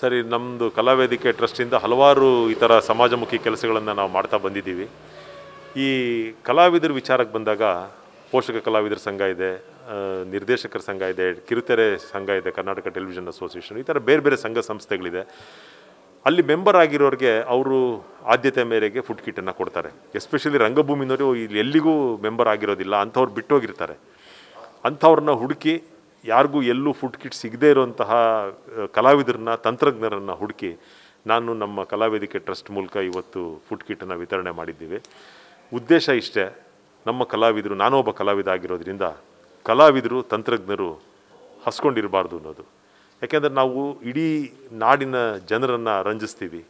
ಸರಿ ನಮ್ಮದು ಕಲಾವೇದಿಕೆ ಟ್ರಸ್ಟಿಂದ ಹಲವಾರು ಈ ಥರ ಸಮಾಜಮುಖಿ ಕೆಲಸಗಳನ್ನು ನಾವು ಮಾಡ್ತಾ ಬಂದಿದ್ದೀವಿ ಈ ಕಲಾವಿದರ ವಿಚಾರಕ್ಕೆ ಬಂದಾಗ ಪೋಷಕ ಕಲಾವಿದರ ಸಂಘ ಇದೆ ನಿರ್ದೇಶಕರ ಸಂಘ ಇದೆ ಕಿರುತೆರೆ ಸಂಘ ಇದೆ ಕರ್ನಾಟಕ ಟೆಲಿವಿಷನ್ ಅಸೋಸಿಯೇಷನ್ ಈ ಥರ ಬೇರೆ ಬೇರೆ ಸಂಘ ಸಂಸ್ಥೆಗಳಿದೆ ಅಲ್ಲಿ ಮೆಂಬರ್ ಆಗಿರೋರಿಗೆ ಅವರು ಆದ್ಯತೆ ಮೇರೆಗೆ ಫುಡ್ ಕಿಟನ್ನು ಕೊಡ್ತಾರೆ ಎಸ್ಪೆಷಲಿ ರಂಗಭೂಮಿನವರು ಇಲ್ಲಿ ಎಲ್ಲಿಗೂ ಮೆಂಬರ್ ಆಗಿರೋದಿಲ್ಲ ಅಂಥವ್ರು ಬಿಟ್ಟೋಗಿರ್ತಾರೆ ಅಂಥವ್ರನ್ನ ಹುಡುಕಿ ಯಾರಿಗೂ ಎಲ್ಲೂ ಫುಡ್ ಕಿಟ್ ಸಿಗದೇ ಇರುವಂತಹ ಕಲಾವಿದರನ್ನ ತಂತ್ರಜ್ಞರನ್ನು ಹುಡುಕಿ ನಾನು ನಮ್ಮ ಕಲಾವೇದಿಕೆ ಟ್ರಸ್ಟ್ ಮೂಲಕ ಇವತ್ತು ಫುಡ್ ಕಿಟನ್ನು ವಿತರಣೆ ಮಾಡಿದ್ದೀವಿ ಉದ್ದೇಶ ಇಷ್ಟೇ ನಮ್ಮ ಕಲಾವಿದರು ನಾನೊಬ್ಬ ಕಲಾವಿದ ಆಗಿರೋದ್ರಿಂದ ಕಲಾವಿದರು ತಂತ್ರಜ್ಞರು ಹಸ್ಕೊಂಡಿರಬಾರ್ದು ಅನ್ನೋದು ಯಾಕೆಂದರೆ ನಾವು ಇಡೀ ನಾಡಿನ ಜನರನ್ನು ರಂಜಿಸ್ತೀವಿ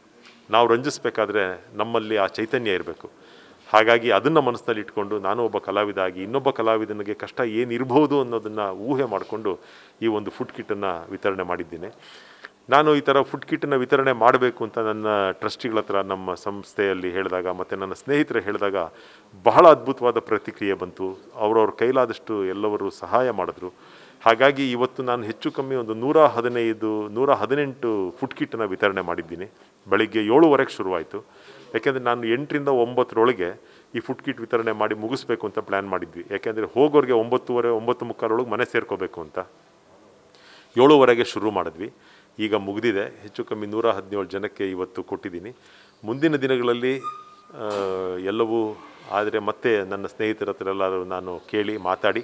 ನಾವು ರಂಜಿಸ್ಬೇಕಾದ್ರೆ ನಮ್ಮಲ್ಲಿ ಆ ಚೈತನ್ಯ ಇರಬೇಕು ಹಾಗಾಗಿ ಅದನ್ನು ಮನಸ್ಸಿನಲ್ಲಿ ಇಟ್ಕೊಂಡು ನಾನು ಒಬ್ಬ ಕಲಾವಿದ ಆಗಿ ಇನ್ನೊಬ್ಬ ಕಲಾವಿದನಿಗೆ ಕಷ್ಟ ಏನಿರ್ಬೋದು ಅನ್ನೋದನ್ನು ಊಹೆ ಮಾಡಿಕೊಂಡು ಈ ಒಂದು ಫುಡ್ ಕಿಟ್ಟನ್ನು ವಿತರಣೆ ಮಾಡಿದ್ದೇನೆ ನಾನು ಈ ಥರ ಫುಡ್ ಕಿಟ್ಟನ್ನು ವಿತರಣೆ ಮಾಡಬೇಕು ಅಂತ ನನ್ನ ಟ್ರಸ್ಟಿಗಳ ಹತ್ರ ನಮ್ಮ ಸಂಸ್ಥೆಯಲ್ಲಿ ಹೇಳಿದಾಗ ಮತ್ತು ನನ್ನ ಸ್ನೇಹಿತರು ಹೇಳಿದಾಗ ಬಹಳ ಅದ್ಭುತವಾದ ಪ್ರತಿಕ್ರಿಯೆ ಬಂತು ಅವರವ್ರ ಕೈಲಾದಷ್ಟು ಎಲ್ಲವರು ಸಹಾಯ ಮಾಡಿದ್ರು ಹಾಗಾಗಿ ಇವತ್ತು ನಾನು ಹೆಚ್ಚು ಕಮ್ಮಿ ಒಂದು ನೂರ ಹದಿನೈದು ನೂರ ಹದಿನೆಂಟು ಫುಡ್ ಕಿಟ್ಟನ್ನು ವಿತರಣೆ ಮಾಡಿದ್ದೀನಿ ಬೆಳಿಗ್ಗೆ ಏಳುವರೆಗೆ ಶುರುವಾಯಿತು ಯಾಕೆಂದರೆ ನಾನು ಎಂಟರಿಂದ ಒಂಬತ್ತರೊಳಗೆ ಈ ಫುಡ್ ಕಿಟ್ ವಿತರಣೆ ಮಾಡಿ ಮುಗಿಸ್ಬೇಕು ಅಂತ ಪ್ಲ್ಯಾನ್ ಮಾಡಿದ್ವಿ ಯಾಕೆಂದರೆ ಹೋಗೋರಿಗೆ ಒಂಬತ್ತುವರೆ ಒಂಬತ್ತು ಮುಕ್ಕಾಲೊಳಗೆ ಮನೆ ಸೇರ್ಕೋಬೇಕು ಅಂತ ಏಳುವರೆಗೆ ಶುರು ಮಾಡಿದ್ವಿ ಈಗ ಮುಗಿದಿದೆ ಹೆಚ್ಚು ಕಮ್ಮಿ ನೂರ ಹದಿನೇಳು ಜನಕ್ಕೆ ಇವತ್ತು ಕೊಟ್ಟಿದ್ದೀನಿ ಮುಂದಿನ ದಿನಗಳಲ್ಲಿ ಎಲ್ಲವೂ ಆದರೆ ಮತ್ತೆ ನನ್ನ ಸ್ನೇಹಿತರ ಹತ್ರ ಎಲ್ಲರೂ ನಾನು ಕೇಳಿ ಮಾತಾಡಿ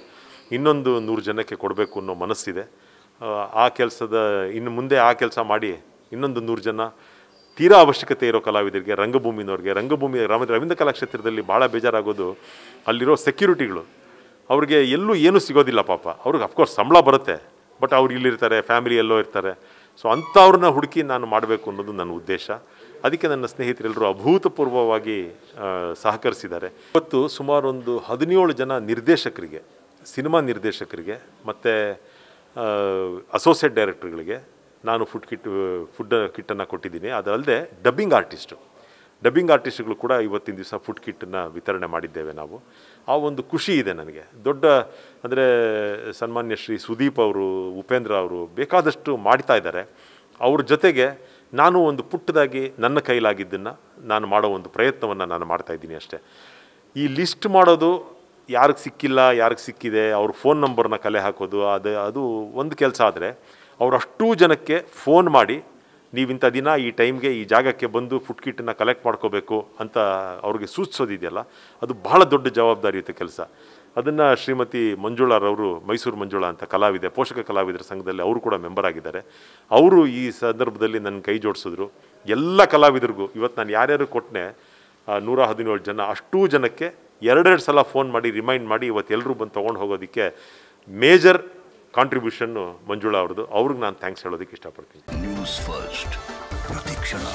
ಇನ್ನೊಂದು ನೂರು ಜನಕ್ಕೆ ಕೊಡಬೇಕು ಅನ್ನೋ ಮನಸ್ಸಿದೆ ಆ ಕೆಲಸದ ಇನ್ನು ಮುಂದೆ ಆ ಕೆಲಸ ಮಾಡಿ ಇನ್ನೊಂದು ನೂರು ಜನ ತೀರಾ ಅವಶ್ಯಕತೆ ಇರೋ ಕಲಾವಿದರಿಗೆ ರಂಗಭೂಮಿನವ್ರಿಗೆ ರಂಗಭೂಮಿ ರಾಮ ರವೀಂದ್ರ ಕಲಾಕ್ಷೇತ್ರದಲ್ಲಿ ಭಾಳ ಬೇಜಾರಾಗೋದು ಅಲ್ಲಿರೋ ಸೆಕ್ಯೂರಿಟಿಗಳು ಅವ್ರಿಗೆ ಎಲ್ಲೂ ಏನೂ ಸಿಗೋದಿಲ್ಲ ಪಾಪ ಅವ್ರಿಗೆ ಅಫ್ಕೋರ್ಸ್ ಸಂಬಳ ಬರುತ್ತೆ ಬಟ್ ಅವ್ರು ಇಲ್ಲಿರ್ತಾರೆ ಫ್ಯಾಮಿಲಿ ಎಲ್ಲೋ ಇರ್ತಾರೆ ಸೊ ಅಂಥವ್ರನ್ನ ಹುಡುಕಿ ನಾನು ಮಾಡಬೇಕು ಅನ್ನೋದು ನನ್ನ ಉದ್ದೇಶ ಅದಕ್ಕೆ ನನ್ನ ಸ್ನೇಹಿತರೆಲ್ಲರೂ ಅಭೂತಪೂರ್ವವಾಗಿ ಸಹಕರಿಸಿದ್ದಾರೆ ಇವತ್ತು ಸುಮಾರೊಂದು ಹದಿನೇಳು ಜನ ನಿರ್ದೇಶಕರಿಗೆ ಸಿನಿಮಾ ನಿರ್ದೇಶಕರಿಗೆ ಮತ್ತು ಅಸೋಸಿಯೇಟ್ ಡೈರೆಕ್ಟ್ರ್ಗಳಿಗೆ ನಾನು ಫುಡ್ ಕಿಟ್ ಫುಡ್ ಕಿಟ್ಟನ್ನು ಕೊಟ್ಟಿದ್ದೀನಿ ಅದಲ್ಲದೆ ಡಬ್ಬಿಂಗ್ ಆರ್ಟಿಸ್ಟು ಡಬ್ಬಿಂಗ್ ಆರ್ಟಿಸ್ಟ್ಗಳು ಕೂಡ ಇವತ್ತಿನ ದಿವಸ ಫುಡ್ ಕಿಟ್ಟನ್ನು ವಿತರಣೆ ಮಾಡಿದ್ದೇವೆ ನಾವು ಆ ಒಂದು ಖುಷಿ ಇದೆ ನನಗೆ ದೊಡ್ಡ ಅಂದರೆ ಸನ್ಮಾನ್ಯ ಶ್ರೀ ಸುದೀಪ್ ಅವರು ಉಪೇಂದ್ರ ಅವರು ಬೇಕಾದಷ್ಟು ಮಾಡ್ತಾ ಇದ್ದಾರೆ ಅವ್ರ ಜೊತೆಗೆ ನಾನು ಒಂದು ಪುಟ್ಟದಾಗಿ ನನ್ನ ಕೈಲಾಗಿದ್ದನ್ನು ನಾನು ಮಾಡೋ ಒಂದು ಪ್ರಯತ್ನವನ್ನು ನಾನು ಮಾಡ್ತಾಯಿದ್ದೀನಿ ಅಷ್ಟೇ ಈ ಲಿಸ್ಟ್ ಮಾಡೋದು ಯಾರಿಗೆ ಸಿಕ್ಕಿಲ್ಲ ಯಾರಿಗೆ ಸಿಕ್ಕಿದೆ ಅವ್ರ ಫೋನ್ ನಂಬರ್ನ ಕಲೆ ಹಾಕೋದು ಅದು ಅದು ಒಂದು ಕೆಲಸ ಆದರೆ ಅವರಷ್ಟೂ ಜನಕ್ಕೆ ಫೋನ್ ಮಾಡಿ ನೀವು ದಿನ ಈ ಟೈಮ್ಗೆ ಈ ಜಾಗಕ್ಕೆ ಬಂದು ಫುಡ್ ಕಿಟ್ಟನ್ನು ಕಲೆಕ್ಟ್ ಮಾಡ್ಕೋಬೇಕು ಅಂತ ಅವ್ರಿಗೆ ಸೂಚಿಸೋದಿದೆಯಲ್ಲ ಅದು ಬಹಳ ದೊಡ್ಡ ಜವಾಬ್ದಾರಿಯುತ ಕೆಲಸ ಅದನ್ನು ಶ್ರೀಮತಿ ಮಂಜುಳಾರವರು ಮೈಸೂರು ಮಂಜುಳಾ ಅಂತ ಕಲಾವಿದೆ ಪೋಷಕ ಕಲಾವಿದರ ಸಂಘದಲ್ಲಿ ಅವರು ಕೂಡ ಮೆಂಬರ್ ಆಗಿದ್ದಾರೆ ಅವರು ಈ ಸಂದರ್ಭದಲ್ಲಿ ನನ್ನ ಕೈ ಜೋಡಿಸಿದ್ರು ಎಲ್ಲ ಕಲಾವಿದರಿಗೂ ಇವತ್ತು ನಾನು ಯಾರ್ಯಾರು ಕೊಟ್ಟನೆ ನೂರ ಹದಿನೇಳು ಜನ ಅಷ್ಟೂ ಜನಕ್ಕೆ ಎರಡೆರಡು ಸಲ ಫೋನ್ ಮಾಡಿ ರಿಮೈಂಡ್ ಮಾಡಿ ಇವತ್ತು ಎಲ್ಲರೂ ಬಂದು ತೊಗೊಂಡು ಹೋಗೋದಕ್ಕೆ ಮೇಜರ್ ಕಾಂಟ್ರಿಬ್ಯೂಷನ್ನು ಮಂಜುಳಾ ಅವ್ರದ್ದು ಅವ್ರಿಗೆ ನಾನು ಥ್ಯಾಂಕ್ಸ್ ಹೇಳೋದಕ್ಕೆ ಇಷ್ಟಪಡ್ತೀನಿ ನ್ಯೂಸ್ ಫಸ್ಟ್ ಪ್ರತಿಕ್ಷಣ